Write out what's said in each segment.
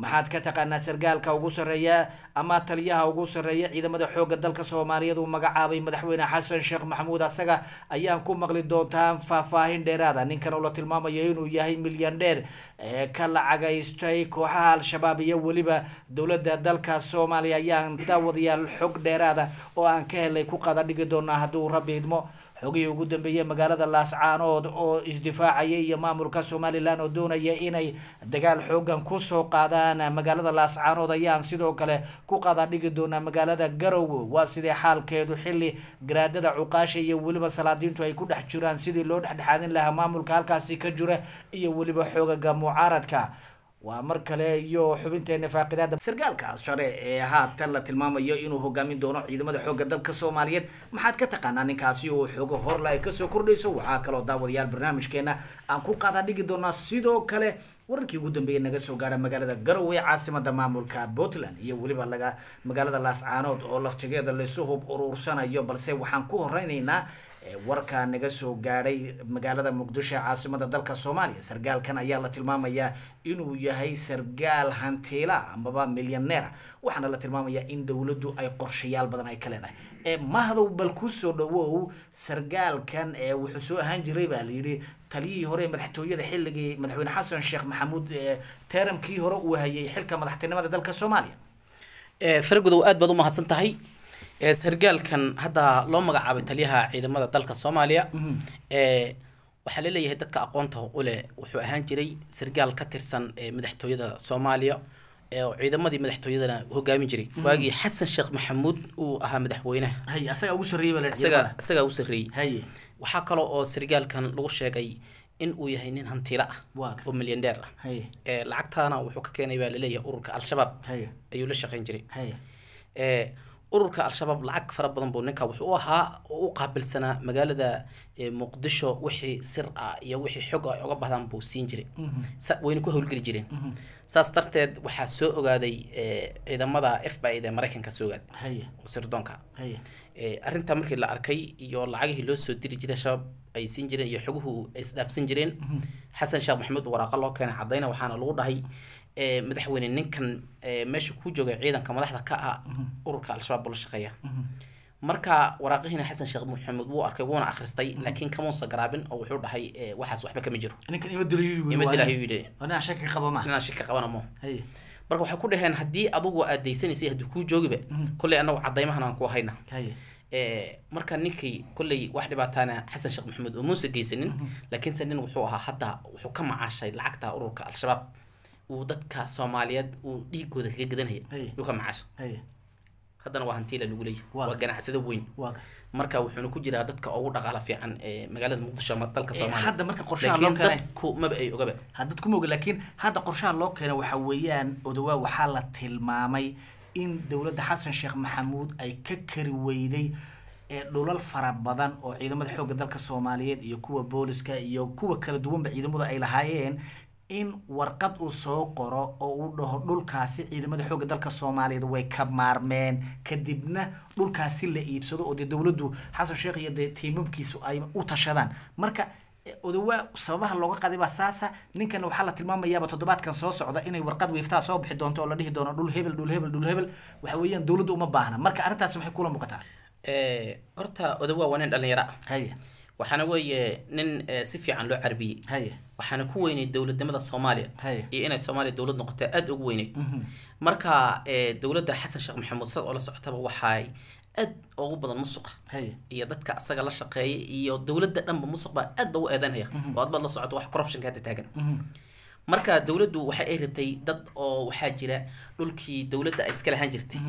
maxaad ka taqaanaa sargaalka ugu sarreeya ama taliyaha ugu sarreeya ciidamada xoogga dalka soomaaliyeed uu magacaabay madaxweyne xasan sheekh maxamuud asaga ayaan ku maqli doontaan faahfaahin dheeraada ah. ninkan oo la tilmaamayo inuu yahay milyandheer ee ka lacagaystay kooxaha al-shabaab iyo weliba dowladda dalka soomaaliya ayaan daawadayaal xog dheeraada ah oo aan ka helay ku qaada dhigi doonaa hadduu rabbi idmo xogii ugu dambeeyey magaalada laascaanood oo isdifaacaya iyo maamulka somalilan oo doonaya inay dagaal xoogan soo qaadaan magaalada laascaanood ayaan sidoo kale ku qadaa dhigi doonaa magaalada garow waa sidee xaalkeedu xilli garaadada cuqaasha iyo weliba salaadiintu ay ku dhex jiraan sidii loo dhexdhexaadin lahaa maamulka halkaasi ka jira iyo weliba xoogaga mucaaradka waa mar kale iyo xubinteena faaqidaada sargaalkaas share ee haatan la tilmaamayo inuu hogaamin doono ciidamada xoogga dalka soomaaliyeed maxaad ka taqaanaa ninkaasi oo xooga horla ay kasoo kordhayso waxaa kaloo daawadayaal barnaamijkeena aan ku qaadaa dhigi doonaa sidoo kale wararkii ugu dambeeyay naga soo gaara magaalada garowe caasimada maamulka puntland iyo weliba laga magaalada laascaanood oo laftigeeda laysu hub uruursanayo balse waxaan ku horeyneynaa warkaa naga soo gaadhay magaalada muqdisho ee caasimada dalka soomaaliya sargaalkan ayaa la tilmaamayaa inuu yahay sargaal hanteela amaba milyaneera waxaana la tilmaamayaa in dowladdu ay qorshayaal badan ay ka leedahay mahdow bal kusoo dhawow sargaalkan wuxuu soo ahaan jiray baa layidhi taliyihii hore madaxtooyada xilligii madaxweyne xasan sheekh maxamuud teramkii hore uu hayay xilka madaxtinimada dalka soomaaliya fargudow aad baad u mahadsan tahay ee sargaalkan hadda loo magacaabay taliyaha ciidamada dalka soomaaliya mhm. waxaa laleeyahay dadka aqoonta uleh wuxuu ahaan jiray sargaal ka tirsan madaxtooyada soomaaliya ciidamadii madaxtooyadana hogaamin jiray mhm. waagii xasan sheekh maxamuud uu ahaa madaxweynehasagaa ugu sarreeyey waxaa kale oo sargaalkan lagu sheegay in uu yahay nin hantila ah oo milyander ah lacagtaana wuxuu ka keenay baa laleeyahay ururka al-shabaab ayuu la shaqeyn jiray ururka al-shabaab lacag fara badan buu ninka wuxuu u ahaa oo u qaabilsanaa magaalada muqdisho wixii sir ah iyo wixii xog ay oga bahdaan buu siin jiray mhm. wayna ku howlgeli jireen mhm. saas darteed waxaa soo ogaaday ciidamada f b i maraykanka soo ogaaday sirdoonka arrinta markii la arkay iyo lacagihii loo soo diri jiray shabaab ay siin jireen iyo xoguhu ay isdhaafsan jireen mhm. xasan sheekh maxamuud waraaqo loo keenay caddayna waxaana lagu dhahay madaxweyne ninkan meesha ku jooga ciidanka madaxda ka ah ururka al-shabaab ula shaqeeya marka waraaqihiina xasan sheekh maxamuud wuu arkay wuuna akhristay laakiin kamuusa garaabin oo wuxuu dhahay waxaas waxba kama jiro marka waxay ku dhaheen haddii adugu aad daysanaysay haddii kuu joogiba mhm. kolley annagu caddaymahan aan ku hayna marka ninkii kolley wax dhibaataana xasan sheekh maxamuud oo muusa geysanin mhm. laakiinse nin wuxuu ahaa hadda wuxuu ka macaashay lacagta ururka al-shabaab uu dadka soomaaliyeed uu dhiigooda kaga gadanaya dhulka macaasha haddana waa hantii lagu leeyahy waa ganacsado weyn marka wuxuuna ku jiraa dadka ugu dhaqaala fiican ee magaalada muqdisho ama dalka eh, soomaaliya hadda marka qorshaha loo keenay dadku maba ay ogaba dadku ma oga laakiin hadda qorshaha loo keenay waxa weeyaan odawaa waxaa la tilmaamay in dowladda xasan sheekh maxamuud ay ka kari weyday dhulal fara badan oo ciidamada xoogga dalka soomaaliyeed iyo kuwa booliska iyo kuwa kala duwanba ciidamadu ay lahaayeen in warqad uu soo qoro oo uu dhaho dhulkaasi ciidamada xoogga dalka soomaaliyeed way ka maarmeen kadibna dhulkaasi la iibsado oo dee dowladdu xasan sheekh iyo dee tiimamkiisu ay u tashadaan marka e, odawaa sababaha looga qaday baa saasa ninkana waxaa la tilmaamayaaba toddobaadkan soo socda inay warqad wiiftaa soo bixi doonto oo la dhihi doono dhul hebel dhul hebel dhul hebel waxa weeyaan dowladdu uma baahna marka arrintaasi maxay kula muuqataa e, horta odawaa waa nin dhallinyaro haya waxaana weeye nin eh, si fiican loo carbiyey waxaana ku weyneyd dowladnimada soomaaliya iyo inay soomaaliya dowlad noqota aada ugu weyneyd mm-hmm. marka eh, dowladda xasan sheekh maxamuud sad oo la socotaba waxay aad ugu badan musuq iyo dadka asaga la shaqeeya iyo dowladda dhanba musuq baa aad loogu eedaynaya oo mm-hmm. adbaad la socoto wax corruptionka hadda taagan mm-hmm. marka dowladdu waxa ay rabtay dad oo waxaa jira dhulkii dowladda ay iska lahaan jirtay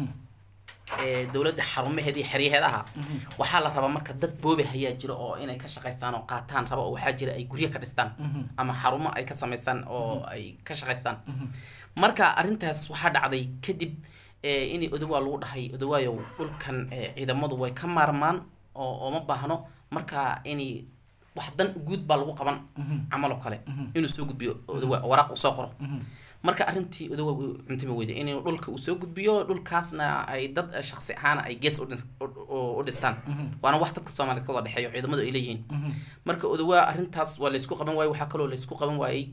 dowladda xarumaheeda iyo xeryaheeda aha mhm. waxaa la rabaa marka dad boobe hayaa jira oo inay ka shaqaystaan oo qaataan raba oo waxaa jira ay guryo ka dhistaan mhm. ama xarumo ay ka samaystaan oo mhm. ay ka shaqaystaan marka arintaas waxaa dhacday kadib in odawaa lagu dhahay odawaayow dhulkan ciidamadu way ka maarmaan oo ooma baahno marka in wax dan guud baa lagu qaban camal oo kale inuu soo gudbiyo odawa waraaq uu soo qoro marka arintii odawa cuntami weyda inuu dhulka uu soo gudbiyo dhulkaasna ay dad eh, shaqsi ahaana ay gees u dhistaan mhm. waana wax dadka soomaaliyeed kawada wada dhexeeyo ciidamadu ay leeyihiin mhm. marka odawa arintaas waa laysku qaban waayey waxaa kaloo laysku qaban waayey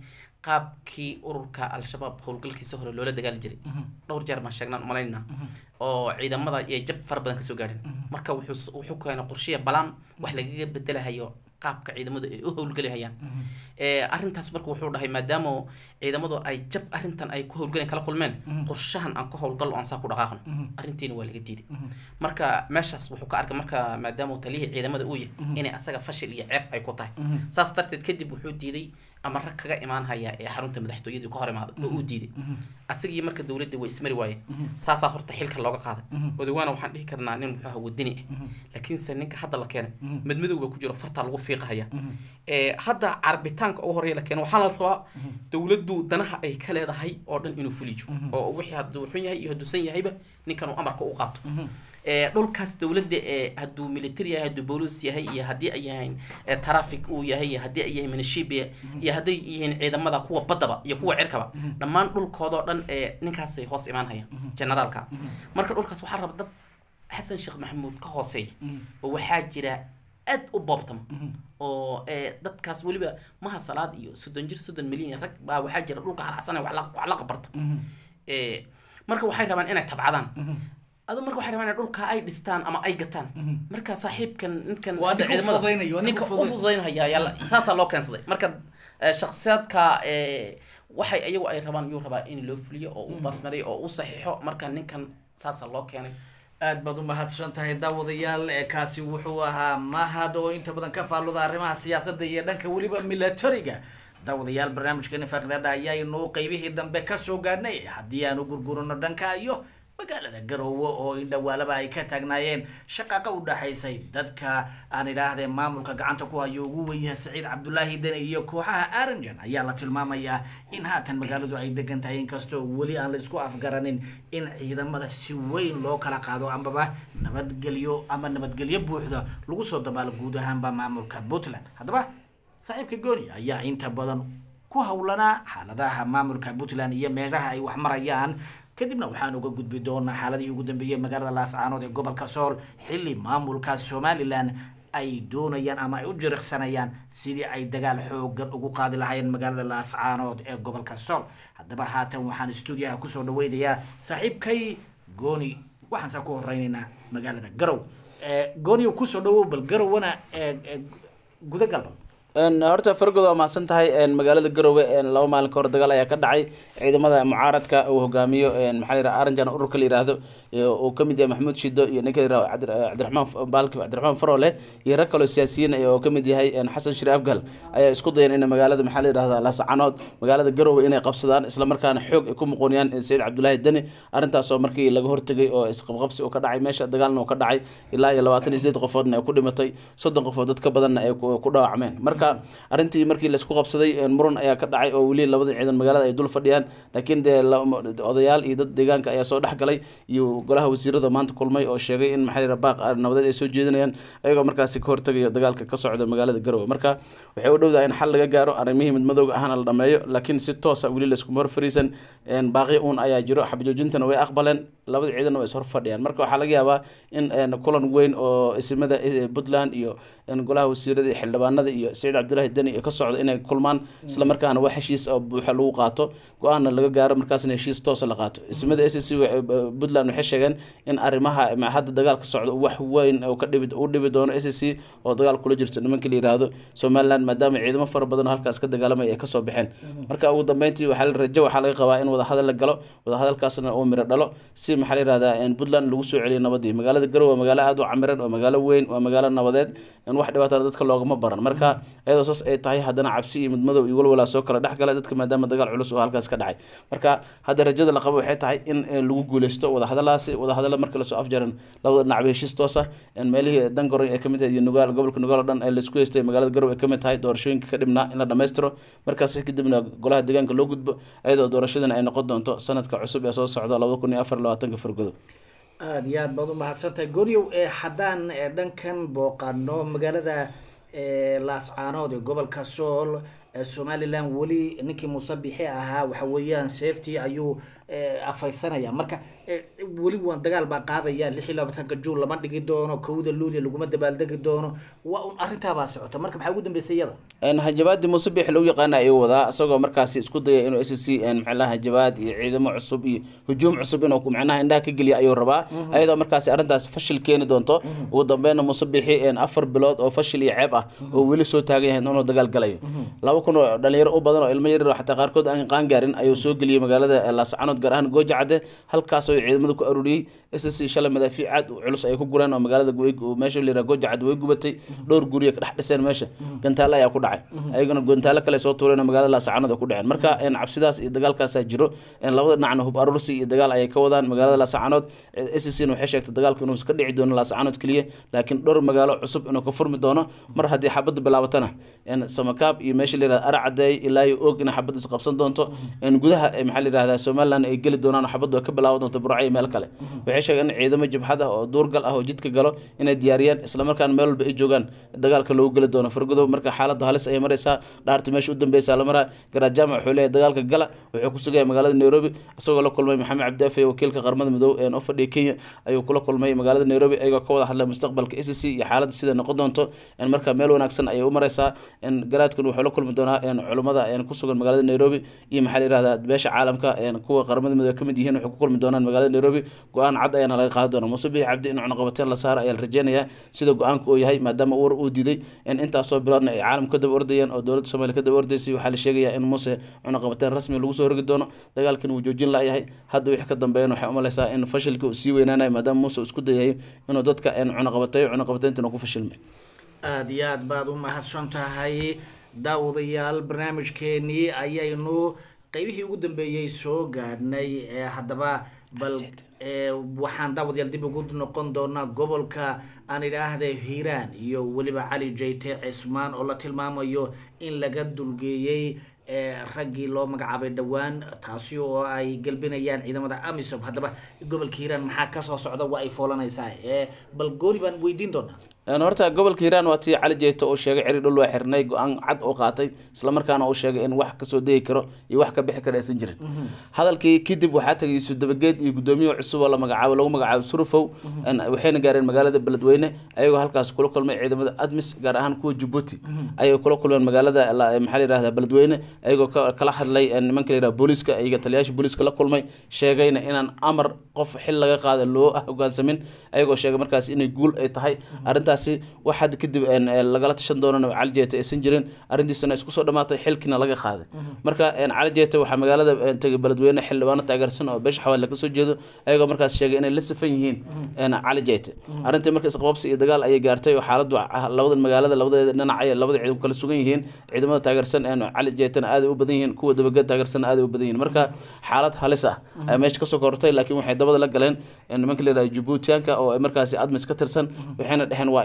qaabkii ururka al-shabaab howlgalkiisa hore loola dagaali jiray mhm. dhowr jeer baan sheegnaan umalaynaa oo ciidamada iyo jab fara badan kasoo gaadhin marka wuxuu wuxuu keenay qorshiya balaan wax lagaga bedelahayo qaabka ciidamadu ay u howlgelihayaan mm-hmm. eh, arintaas marka wuxuu dhahay maadaama ciidamadu ay jab arrintan ay ku howlgelayan kala kulmeen mm-hmm. qorshahan aan ka howlgallo aan saa ku dhaqaaqno mm-hmm. arrintiina waa laga diiday marka meeshaas wuxuu ka arkay marka maadaama taliyihii ciidamada uu yahay inay asaga fashil iyo ceeb ay ku tahay saas darteed kadib wuxuu diiday ama rag kaga imaanhaya ee xarunta madaxtooyadu ka hor imaada mm-hmm. oo uu diiday mm-hmm. asagii marka dowladda way ismari waayeen mm-hmm. saasaa horta xilka looga qaaday odawaana waxaan dhihi karnaa nin muxuu aha wadani ah laakiinse ninka hadda la keenay madmadow baa ku jiro fartaa lagu fiiqahaya hadda carbitaanka ugu horeya la keenay waxaa rabaa dowladdu danaha ay ka leedahay oo dhan inuu fulijo oo wixii hadduu xun yahay iyo hadduu yahayba ninkan uu amarka u qaato dhulkaas dowladda haduu military yahay haduu booliis yahay iyo haddii ay yahayn traffic uu yahay iyo haddii ay yahay minishibia iyo hadday yihiin ciidamada kuwa baddaba iyo kuwa cirkaba dhammaan dhulkoodoo dhan ninkaasay hoos imaanhaya generaalka marka dhulkaas waxaa raba dad xasan sheekh maxamuud ka hooseeya oo waxaa jira aad u boobtama oo dadkaas weliba maha salaad iyo soddon jir soddon milyan rag baa waxaa jira dhulka halcasana wax la qabarta marka waxay rabaan inay tabcadaan adu marka waxay rabaan dhulka ay dhistaan ama ay gataan mhm. marka saaxiibkan ninkan ninka u fududaynaya yalla mhm. saasaa loo keensaday marka eh, shakhsiyaadka eh, waxay iyagu ay rabaan yuu rabaa in loo fuliyo oo u mhm. baasmariyo oo u saxiixo marka ninkan saasaa loo keenay aad baad u mahadsan tahay daawadayaal eh, kaasi wuxuu ahaa mahad oo inta badan ka faaluda arrimaha siyaasadda iyo dhanka weliba milatariga daawadayaal barnaamijkeena faaqdada ayaa inuu qaybihii dambe kasoo gaadhnay haddii aanu gurgurano dhanka iyo magaalada garoowe oo indhowaalaba ay ka taagnaayeen shaqaaqa u dhaxaysay dadka aan idhaahdeen maamulka gacanta ku hayo ugu weynyahay saciid cabdulaahi deni iyo kooxaha aranjan ayaa la tilmaamayaa in haatan magaaladu ay degan tahay inkastoo weli aan la isku afgaranin in ciidamada si weyn loo kala qaado ambaba nabadgelyo ama nabadgelyo buuxda lagu soo dabaalo guud ahaanba maamulka puntland haddaba saaxiibka gooni ayaa inta badan ku howlanaa xaaladaha maamulka puntland iyo meelaha ay wax marayaan kadibna waxaan uga gudbi doonaa xaaladii ugu dambeeyey magaalada laascaanood ee gobolka sool xilli maamulka somalilan ay doonayaan ama ay u jiriqsanayaan sidii ay dagaal xooggan ugu qaadi lahaayeen magaalada laascaanood ee gobolka sool haddaba haatan waxaan stuudiyaha kusoo dhaweynayaa saaxiibkay gooni waxaan waxaanse ku horeynaynaa magaalada garow eh, gooni kusoo dhawow bal garowana eh, eh, gudo galbo horta fargood waa tahay magaalada garowe laba maalin ka hor dagaal ayaa ka dhacay ciidamada mucaaradka uu hogaamiyo maxaa la aranjan ururka la yihahdo uu kamid yahay maxamuud shido iyo ninka la eh, cabdiraxmaan baalki cabdiraxmaan farole iyo rag kaloo siyaasiyiin ah, oo kamid yahay xasan shiri abgal ayaa isku dayeen in magaalada maxaa la yihahda laasacanood magaalada garowe inay qabsadaan isla xoog ay ku muqooniyaan sayid cabdulaahi deni arrintaasoo markii laga hortegay oo isqabqabsi uu ka dhacay meesha dagaalna uu ka dhacay ilaa iyo labaatan iyo sideed qofoodna ay ku dhimatay soddon qofood dad ka badanna ay ku dhaawacmeen marka arintii markii laisku qabsaday muran ayaa ka dhacay oo weli labada ciidan magaalada ay dul fadhiyaan laakiin dee odayaal iyo dad deegaanka ayaa soo dhex iyo golaha wasiirada maanta kulmay oo sheegay in maxamed rabaaq ah, nabadeed ay soo jeedinayaan ayagoo markaasi ka hortagaya dagaalka ka socda magaalada garowe marka waxay u dhowdahay in xal laga gaaro arrimihii midmadowga ahna la dhammeeyo laakiin si toosa ah weli laiskuma hor fariisan baaqi uun ayaa jiro xabjoojintana way aqbaleen labada ciidanna way is horfadhiyaan marka waxaa laga yaabaa in kulan weyn oo isimada eh, puntland iyo golaha wasiirada iyo xildhibaanada iyo saciid cabdilaahi deni ee ka socda inay kulmaan isla markaana wax heshiis ah oo buuxa lagu qaato go-aanna laga gaaro markaasna heshiis toosa la qaato ismada s c eh, puntland waxay sheegeen in arrimaha eh, hadda dagaalka socda wax weyn ka u dhibi doono s c oo dagaal kula jirto nimanka la yihahdo somaliland maadaama ciidamo fara badan halkaas ka dagaalamaya ay kasoo baxeen marka ugu dambeyntii waxaa rajo waxaa laga qabaa in wadahadal la galo wadahadalkaasna uu miro dhalo si maxaa la yihahdaa eh, puntland lagu soo celiyo nabadii magaalada garow waa magaalo aada u camiran oo magaalo weyn waa magaalo nabadeed in wax dhibaataa dadka loogama baran marka ayadoo saas ay tahay haddana cabsi iyo midmadow iyo walwalaa soo kala dhexgala dadka maadaama dagaal culus oo halkaas ka dhacay marka hadda rajada la qabo waxay tahay in eh, lagu guuleysto wadahadalaasi wadahadalla markii lasoo afjaran labada dhinac ba toosa meelihii dangorey ay kamid tahay iyo nugaal gobolka nugaal oo dhan ee laisku heystay magaalada garow ay kamid tahay doorashooyinka ka dhibnaa in la dhammaystiro markaas kadibna golaha deegaanka loo gudbo ayadoo doorashadana ay noqon doonto sanadka cusub ee soo socda labada kun iyo afar labaatanka fargodow aada iyo aad baad u mahadsantahay goryow eh, haddaan eh, dhankan booqaano magaalada laascaanood ee gobolka sool somaliland weli ninkii musabixi ahaa waxa weeyaan safety ayuu afeysanaya marka weli waan dagaal baa qaadayaa lix iyo labaatanka juul lama dhigi doono kowda luuliya laguma dabaaldegi doono waa un arrintaabaa socota marka maxaa ugu dambeysay iyada hajabaadi muuse biix lagu yaqaana ayuu wadaa isagoo markaasi isku daya inuu s c macnaha hajabaad iyo ciidamo cusub iyo hujuum cusub inuu macnaha indhaha ka geliya ayuu rabaa mhm. ayadoo markaasi arrintaas fashil keeni doonto mhm. ugu dambeyna muuse biixi afar bilood oo fashil iyo ceeb ah mhm. oo weli soo taagan yahay inuu dagaal galayo laba kun oo dhalinyaro u badan oo ilmo yaryar xataa qaarkood aan qaan gaarin ayuu soo geliyey magaalada laascanood gaar ahaan goojacade halkaasoo ciidamada ciidamada ku arooriyey s c shalay madaafiic aad culus ay ku gureen oo magaalada meesha lira gojacad way gubatay dhowr guriya ka dhex dhiseen meesha gantaale ayaa ku dhacay ayagana gantaale kale soo tuureen oo magaalada laasacaanada ku dhaceen marka cabsidaas iyo dagaalkaasaa jiro labada dhinacna hub aroorsi iyo dagaal ayay ka wadaan magaalada laasacaanood s c na waxay sheegtay dagaalku inuusan ka dhici doono laasacaanood keliya laakiin dhowr magaalo cusub inuu ka furmi doono mar haddii xabaddu bilaabatana samakaab iyo meesha layirahda aracadeey ilaa og inay xabaddu isqabsan doonto gudaha maxaa la yirahdaa somaliland ay geli doonaan xabaddu ka bilaaban doonto burca meel kale waxay sheegeen ciidamo jabhad ah oo duurgal ah oo jidka galo inay diyaariyeen islamarkaana meel walba ay joogaan dagaalka loogu geli doono fargudoob marka xaaladda halis ayay maraysaa dhaarta meesha u dambeysaa la maraa garajaama wuxuu leeyahay dagaalka gala wuxuu ku sugaya magaalada nairobi isagoo la kulmay maxamed cabdiafe wakiilka qaramada midoob ee u fadhiya kenya ayuu kula kulmay magaalada nairobi ayagoo ka wada hadlay mustaqbalka s c iyo xaaladda sida noqon doonto markaa meel wanaagsan ayay u maraysaa garaadkan wuxuu la kulmi doonaa culummada kusugan magaalada nairobi iyo maxaa la yirahdaa beesha caalamka kuwa qaramada midoob kamid yihiin wuxuu ku kulmi doonaan magaalada nairobi go-aan cad ayaana laga qaadan doona muuse bixi cabdi in cunuqabateen la saara ayaa la rajeynayaa sida go-aanka uu yahay maadaama war uu diiday in intaasoo biloodna ay caalamku ka ordayeen oo dowladda soomaaliya ka ordaysay waxaa la sheegayaa in muuse cunuqabateen rasmi lagu soo rogi doono dagaalkan wuu joojin layahay hadda wixii ka dambeeyana waxay umalaysaa in fashilka uu sii weynaanayo maadaama muuse uu isku dayayo inuu dadka cunuqabatayo cunuqabateyntina ku fashilmay aada iyo aad baad u mahadsan tahay daawadayaal barnaamijkeenii ayaynu qeybihii ugu dambeeyey soo gaadhnay ee haddaba bal eh, waxaan daawad daawadyaal dib ugu noqon doonaa gobolka aan idhaahday hiiraan iyo weliba cali jayte cismaan oo la tilmaamayo in laga dulgeeyey eh, raggii loo magacaabay dhowaan taasi oo ay galbinayaan ciidamada amisom haddaba gobolka hiiraan maxaa kasoo socda waa ay foolanaysaa eh, bal gooli baan weydiin doonaa horta gobolka hiiraan waa tii cali jeyto oo sheegay ceri dhul waa xirnay go-aan cad oo qaatay islamarkaana uu sheegay in wax kasoo degi karo iyo wax ka bixi karo aysan jirin mm-hmm. hadalkii kadib waxaa tagay yuusuf dabageed iyo guddoomiye cusub oo la magacaabo lagu magacaabo surufow mm-hmm. waxayna gaareen magaalada beledweyne ayagoo halkaas kula kulmay ciidamada admis gaar ahaan kuwa jabuuti mm-hmm. ayay kula kulmeen magaalada maxaa la yihahdaa beledweyne ayagoo kala hadlay nimanka la yihahda booliiska iyaga taliyaasha booliiska la kulmay sheegayna inaan amar qof xil laga qaada loo ah hogaansamin ayagoo sheegay markaas inay guul ay tahay arrintaas markaasi waxaad kadib lagala tashan doonana cali jeete aysan jirin arrintiisana isku dhamaatay xilkiina laga qaaday mhm. marka cali waxaa magaalada tegay beledweyne xildhibaano taageersan oo beesha xawaale kasoo jeedo ayagoo markaas sheegay inay la safan yihiin mhm. cali mhm. arrintii marka isqababsi iyo dagaal ayay gaartay oo xaaladdu ah, labada magaalada labadeeda dhinac ay labada ciidan kala sugan yihiin ciidamada taageersan cali aaday u badan yihiin kuwa dabaged taageersan aaday u badan yihiin marka xaalad halis ah ay meesha kasoo kortay laakiin waxay dabada la galeen nimanka la yidhaha jibuutiyaanka oo markaasi admis ka tirsan waxayna dheheen waa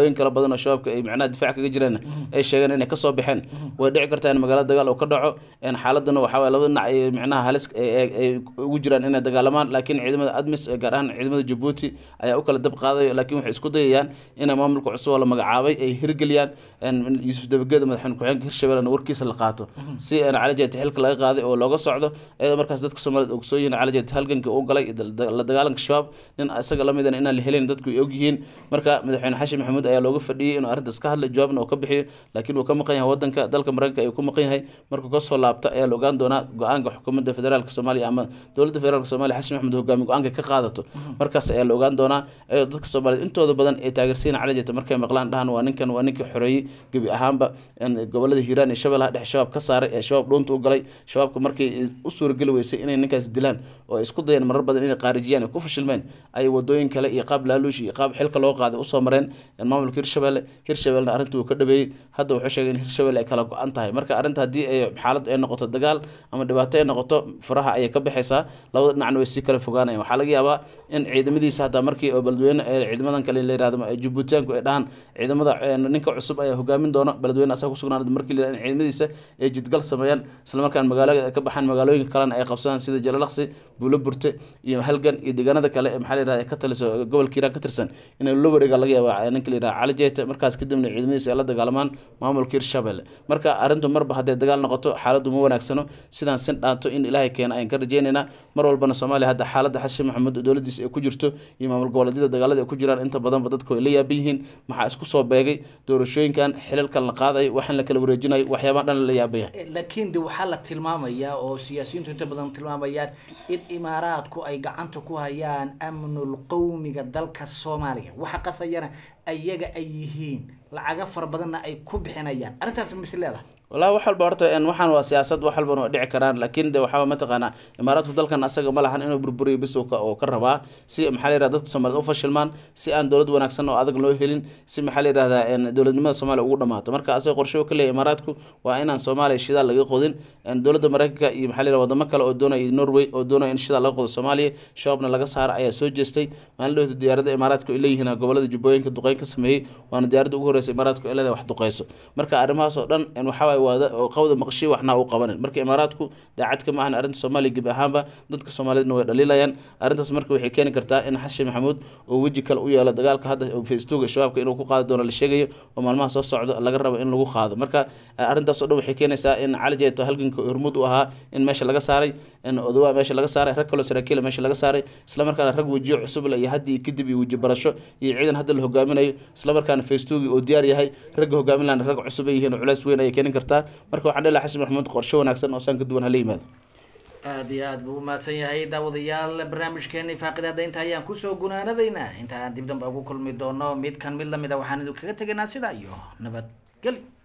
magaalooyin kala badan oo shabaabka ay micnaha difaac kaga jireen ay sheegeen inay kasoo baxeen way dhici kartaa in magaalada dagaal uu ka dhaco xaaladana waxaa waye labada dhinac ay micnaha halis ay ugu jiraan inay dagaalamaan laakiin ciidamada admis eh, gaar ahaan ciidamada jabuuti ayaa u kala dab qaadayo laakiin waxay isku dayayaan inay maamulka cusub oo la magacaabay ay hirgeliyaan yuusuf dabageda madaxweyne ku-xigeenka hirshabelle warkiisa la qaato si cali jeeti xilka laga qaaday oo looga socdo iyadoo markaas dadka soomaaliyed ogsoon cali jeeti halganka uu galay la dagaalanka shabaab nin isaga lamidana inaan la helin dadku ay ogyihiin marka madaxweyne xashim maxamuud maxamed ayaa looga fadhiyay inuu arrintaas ka hadla jawaabna uu ka bixiyo laakiin uu ka maqan yahay wadanka dalka mareykanka ayuu ku maqan yahay markuu kasoo laabta ayaa la ogaan doonaa go-aanka xukuumadda federaalka soomaaliya ama dowladda federaalka somalia xasan maxmed hogaami go-aanka ka qaadato markaas ayaa la ogaan doonaa ayadoo dadka soomaaliyed intooda badan ay taageersiina cali jirta markay maqlaan dhahan waa ninkan waa ninkii xoreeyey gebi ahaanba gobolada hiiraan iyo shabeellaha dhexe shabaab ka saaray ee shabaab dhuunta u galay shabaabka markay u suurageli weysay inay ninkaas dilaan oo isku dayeen marar badan inay khaarijiyaan ay ku fashilmeen ay wadooyin kale iyo qaab laaluush iyo qaab xilka loo qaaday usoo mareen maamulka hirshabelle hirshabelena arrintii uu ka dhabeeyey hadda wuxuu sheegay in hirshabelle ay kala go-an tahay marka arrinta haddii xaalad ay noqoto dagaal ama dhibaato ay noqoto faraha ayay ka baxaysaa labada dhinacna way sii kala fogaanayan waxaa laga yaabaa in ciidamadiisa hataa markii oo beledweyne ee ciidamadan kale la yirahdo jubbutiyaanku ay dhahaan ciidamada ninka cusub ayaa hogaamin doona beledweyne asaga kusugnaan markii la in ciidamadiisa ay jidgal sameeyaan isla magaalada ay ka baxaan magaalooyinka kalena ay qabsadaan sida jalalaqsi buulo iyo halgan iyo deegaanada kale maxaa la yirahda ka taliso gobolka ka tirsan in loo laga yaabaa ninka diraa calijeeta markaas kadibna ciidamadiis ay la dagaalamaan maamulka hirshabelle marka arrintu marba hadday dagaal noqoto xaaladdu ma wanaagsano sidaan sin dhaanto in ilaahay keena ayaan ka rajeynaynaa mar walbana soomaaliya hadda xaaladda xashin maxamuud oo dowladdiisa ay ku jirto iyo maamul goboleedyada dagaalada ay ku jiraan inta badanba dadku ay la yaaban yihiin maxaa isku soo beegay doorashooyinkan xilalkan la qaadayo waxaan la kala wareejinayo waxyaabaha dhan la yaabaya eh, laakiin de waxaa la tilmaamayaa oo siyaasiyiintu inta badan tilmaamayaan in imaaraadku ay gacanta ku hayaan amnul dalka soomaaliya waxa qasayana ayaga ay yihiin lacaga fara badanna ay ku bixinayaan arrintaas mis leedahay wallahi wax walba horta waxaan waa siyaasad wax walban dhici karaan laakiin de waxaaba mataqaanaa imaaraadku dalkan asaga ma lahan inuu burburiyo bisuka oo ka rabaa si maxaa la yirahda dadka soomaaliyed u fashilmaan si aan dowlad wanaagsan oo adag loo helin si maxaa la yirahdaa dowladnimada soomaaliya ugu dhamaato marka asaga qorshe ka leeyahay imaaraadku waa inaan soomaaliya shidaal laga qodin dowladda mareykanka iyo maxaa la yirahda wadamo kale oo doonaya norway oo doonaya in shidaal laga qodo soomaaliya shabaabna laga saara ayaa soo jeestay maalin dhowta diyaaradda imaaraadku ay leeyihiin gobolada jubbooyinka duqeyn sameeyey waana diyaaradda ugu horeysa qorayso imaaraadku ilada wax duqeyso marka arrimahaas oo dhan waxawaay qawda maqshiya waxna u qabanin marka imaaraadku daacadka ma ahan arrinta soomaaliya gib ahaanba dadka soomaaliyadna way dhaliilayaan arrintaas marka waxay keeni kartaa in xashi maxamuud oo weji kale u yeelo dagaalka hadda fastuuga shabaabka inuu ku qaadi doono la sheegayo oo maalmaha soo socdo laga rabo in lagu qaado marka eh, arrintaas oo dhan waxay keenaysaa in cali jeeto halganka hormuud u ahaa in meesha laga saaray in odowa meesha laga saaray rag kaloo saraakiila meesha laga saaray islamarkaana rag wejiyo cusub le iyo haddii kadib iyo weji barasho iyo ciidan hadda la hogaaminayo islamarkaana fastuugi oo diyaar yahay ragga hogaaminland rag cusub ay yihiin oo culays weyn ayay keenin kartaa marka waxaan dhelaha xasan maxamuud qorshe wanaagsan oo saan duwan hala yimaado aada iyo aada buu umahadsan yahay daawadayaal barnaamijkeeni faaqidaada inta ayaan kusoo gunaanadaynaa inta aan dib damba ugu kulmi doono mid kan mid lamida ah a waxaan idinkaga tegaynaa sidaa iyo nabadgeli